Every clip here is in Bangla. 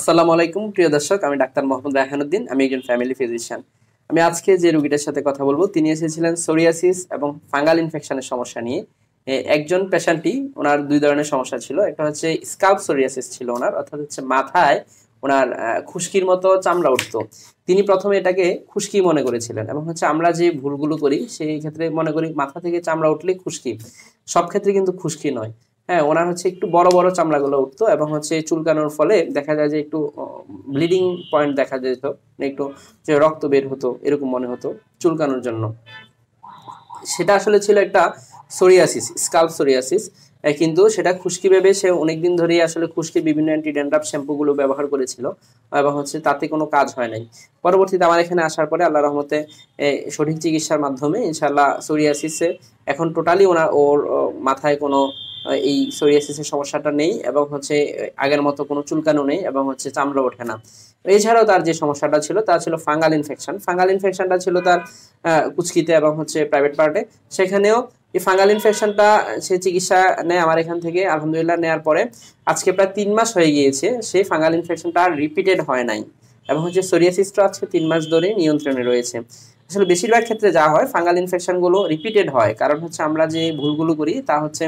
আসসালামু আলাইকুম প্রিয় দর্শক আমি ডাক্তার মোহাম্মদ রায়হানুদ্দিন আমি একজন ফ্যামিলি ফিজিশিয়ান আমি আজকে যে রুগীটার সাথে কথা বলবো তিনি এসেছিলেন সোরিয়াসিস এবং ফাঙ্গাল ইনফেকশনের সমস্যা নিয়ে একজন পেশেন্টই ওনার দুই ধরনের সমস্যা ছিল একটা হচ্ছে স্কাল সোরিয়াসিস ছিল ওনার অর্থাৎ হচ্ছে মাথায় ওনার খুশকির মতো চামড়া উঠত তিনি প্রথমে এটাকে খুশকি মনে করেছিলেন এবং হচ্ছে আমরা যে ভুলগুলো করি সেই ক্ষেত্রে মনে করি মাথা থেকে চামড়া উঠলে খুশকি সব ক্ষেত্রে কিন্তু খুশকি নয় হ্যাঁ ওনার হচ্ছে একটু বড় বড় চামড়াগুলো উঠতো এবং হচ্ছে চুলকানোর ফলে দেখা যায় যে একটু ব্লিডিং পয়েন্ট দেখা যেত একটু যে রক্ত বের হতো এরকম মনে হতো চুলকানোর জন্য সেটা আসলে ছিল একটা সোরিয়াসিস স্কাল্প সোরিয়াসিস কিন্তু সেটা খুশকি ভেবে সে অনেকদিন ধরেই আসলে খুশকি বিভিন্ন অ্যান্টি ড্যান্ড্রাফ শ্যাম্পুগুলো ব্যবহার করেছিল এবং হচ্ছে তাতে কোনো কাজ হয় নাই পরবর্তীতে আমার এখানে আসার পরে আল্লাহ রহমতে সঠিক চিকিৎসার মাধ্যমে ইনশাল্লাহ সোরিয়াসিসে এখন টোটালি ওনার ওর মাথায় কোনো এই সোরিয়াসিসের সমস্যাটা নেই এবং হচ্ছে আগের মতো কোনো চুলকানো নেই এবং হচ্ছে চামড়া ওঠে না এছাড়াও তার যে সমস্যাটা ছিল তা ছিল ফাঙ্গাল ইনফেকশন ফাঙ্গাল ইনফেকশনটা ছিল তার কুচকিতে এবং হচ্ছে প্রাইভেট পার্টে সেখানেও এই ফাঙ্গাল ইনফেকশনটা সে চিকিৎসা নেয় আমার এখান থেকে আলহামদুলিল্লাহ নেওয়ার পরে আজকে প্রায় তিন মাস হয়ে গিয়েছে সেই ফাঙ্গাল ইনফেকশনটা আর রিপিটেড হয় নাই এবং হচ্ছে সোরিয়াসিসটা আজকে তিন মাস ধরে নিয়ন্ত্রণে রয়েছে আসলে বেশিরভাগ ক্ষেত্রে যা হয় ফাঙ্গাল ইনফেকশনগুলো রিপিটেড হয় কারণ হচ্ছে আমরা যে ভুলগুলো করি তা হচ্ছে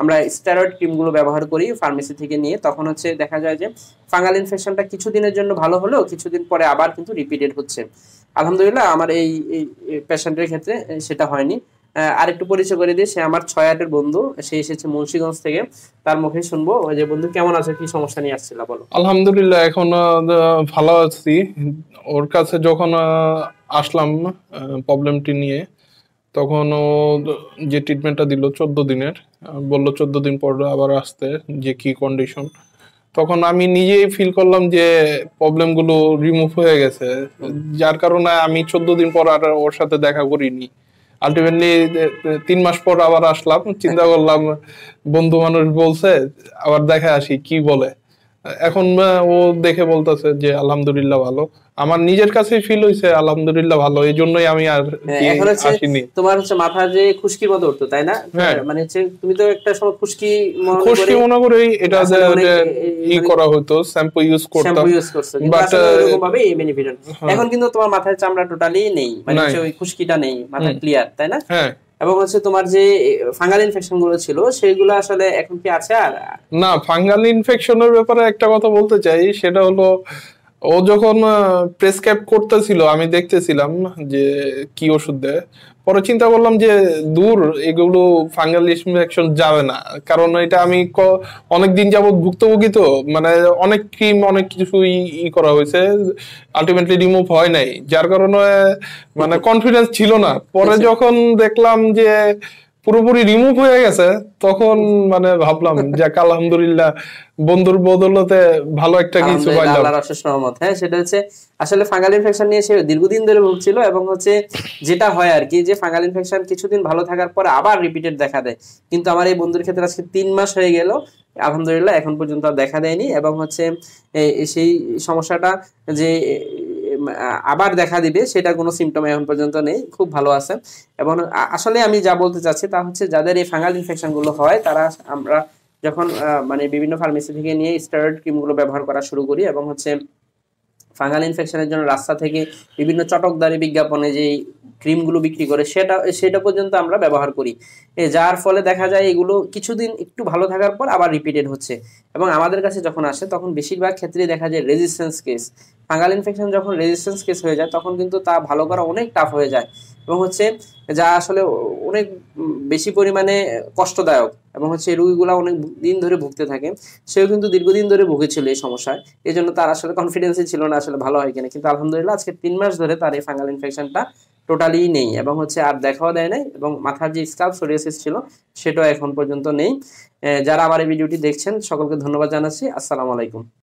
আমরা স্টেরয়েড ক্রিমগুলো ব্যবহার করি ফার্মেসি থেকে নিয়ে তখন হচ্ছে দেখা যায় যে ফাঙ্গাল ইনফেকশনটা কিছুদিনের জন্য ভালো হলেও কিছুদিন পরে আবার কিন্তু রিপিটেড হচ্ছে আলহামদুলিল্লাহ আমার এই পেশেন্টের ক্ষেত্রে সেটা হয়নি আরেকটু পরিচয় করে দিই সে আমার ছয় আটের বন্ধু সে এসেছে মুন্সীগঞ্জ থেকে তার মুখে শুনবো ওই যে বন্ধু কেমন আছে কি সমস্যা নিয়ে আসছিল বলো আলহামদুলিল্লাহ এখন ভালো আছি ওর কাছে যখন আসলাম প্রবলেমটি নিয়ে তখন ও যে ট্রিটমেন্টটা দিল চোদ্দ দিনের বলল চোদ্দ দিন পর আবার আসতে যে কি কন্ডিশন তখন আমি নিজেই ফিল করলাম যে প্রবলেমগুলো রিমুভ হয়ে গেছে যার কারণে আমি চোদ্দ দিন পর আর ওর সাথে দেখা করিনি আলটিমেটলি তিন মাস পর আবার আসলাম চিন্তা করলাম বন্ধু মানুষ বলছে আবার দেখা আসি কি বলে এখন ও দেখে বলতেছে যে আলহামদুলিল্লাহ ভালো আমার নিজের কাছে ফিল হইছে আলহামদুলিল্লাহ ভালো এই জন্যই আমি আর হ্যাঁ, আসিনি তোমার হচ্ছে মাথা যে খুশকির মতো উঠতো তাই না হ্যাঁ। হ্যাঁ, মানে হচ্ছে তুমি তো একটা সময় খুশকি খুশকি মনে করে এটা আচ্ছা, যে মানে ই মানে করা হতো শ্যাম্পু ইউজ করতাম শ্যাম্পু ইউজ এই বেনিফিট এখন কিন্তু তোমার মাথায় চামড়া টোটালি নেই মানে ওই খুশকিটা নেই মাথা ক্লিয়ার তাই না হ্যাঁ এবং হচ্ছে তোমার যে ফাঙ্গাল ইনফেকশন গুলো ছিল সেগুলো আসলে এখন কি আছে আর না ফাঙ্গাল ইনফেকশনের ব্যাপারে একটা কথা বলতে চাই সেটা হলো ও যখন প্রেসক্রাইব করতেছিল আমি দেখতেছিলাম যে কি ওষুধ দেয় পরে চিন্তা করলাম যে দূর এগুলো ফাঙ্গাল ইনফেকশন যাবে না কারণ এটা আমি অনেক দিন যাবৎ ভুক্তভোগী তো মানে অনেক ক্রিম অনেক কিছুই ই করা হয়েছে আলটিমেটলি রিমুভ হয় নাই যার কারণে মানে কনফিডেন্স ছিল না পরে আচ্ছা। যখন দেখলাম যে পুরোপুরি রিমুভ হয়ে গেছে তখন মানে ভাবলাম যে আলহামদুলিল্লাহ বন্ধুর বদলতে ভালো একটা কিছু পাইলাম হ্যাঁ সেটা হচ্ছে আসলে ফাঙ্গাল ইনফেকশন নিয়ে সে দীর্ঘদিন ধরে ভুগছিল এবং হচ্ছে যেটা হয় আর কি যে ফাঙ্গাল ইনফেকশন কিছুদিন ভালো থাকার পর আবার রিপিটেড দেখা দেয় কিন্তু আমার এই বন্ধুর ক্ষেত্রে আজকে তিন মাস হয়ে গেল আলহামদুলিল্লাহ এখন পর্যন্ত দেখা দেয়নি এবং হচ্ছে সেই সমস্যাটা যে আবার দেখা দিবে সেটা কোনো সিমটম এখন পর্যন্ত নেই খুব ভালো আছে এবং আসলে আমি যা বলতে চাচ্ছি তা হচ্ছে যাদের এই ফাঙ্গাল ইনফেকশনগুলো হয় তারা আমরা যখন মানে বিভিন্ন ফার্মেসি থেকে নিয়ে স্টেরয়েড ক্রিমগুলো ব্যবহার করা শুরু করি এবং হচ্ছে ফাঙ্গাল ইনফেকশনের জন্য রাস্তা থেকে বিভিন্ন চটকদারি বিজ্ঞাপনে যেই ক্রিমগুলো বিক্রি করে সেটা সেটা পর্যন্ত আমরা ব্যবহার করি যার ফলে দেখা যায় এগুলো কিছুদিন একটু ভালো থাকার পর আবার রিপিটেড হচ্ছে এবং আমাদের কাছে যখন আসে তখন বেশিরভাগ ক্ষেত্রেই দেখা যায় রেজিস্ট্যান্স কেস ফাঙ্গাল ইনফেকশন যখন রেজিস্ট্যান্স কেস হয়ে যায় তখন কিন্তু তা ভালো করা অনেক টাফ হয়ে যায় এবং হচ্ছে যা আসলে অনেক বেশি পরিমাণে কষ্টদায়ক এবং হচ্ছে এই রুগীগুলো অনেক দিন ধরে ভুগতে থাকে সেও কিন্তু দীর্ঘদিন ধরে ভুগেছিল এই সমস্যায় এই জন্য তার আসলে কনফিডেন্সই ছিল না আসলে ভালো হয় কিনা কিন্তু আলহামদুলিল্লাহ আজকে তিন মাস ধরে তার এই ফাঙ্গাল ইনফেকশনটা টোটালি নেই এবং হচ্ছে আর দেখাও দেয় নাই এবং মাথার যে স্কাল সোরিয়াসিস ছিল সেটাও এখন পর্যন্ত নেই যারা আমার এই ভিডিওটি দেখছেন সকলকে ধন্যবাদ জানাচ্ছি আসসালামু আলাইকুম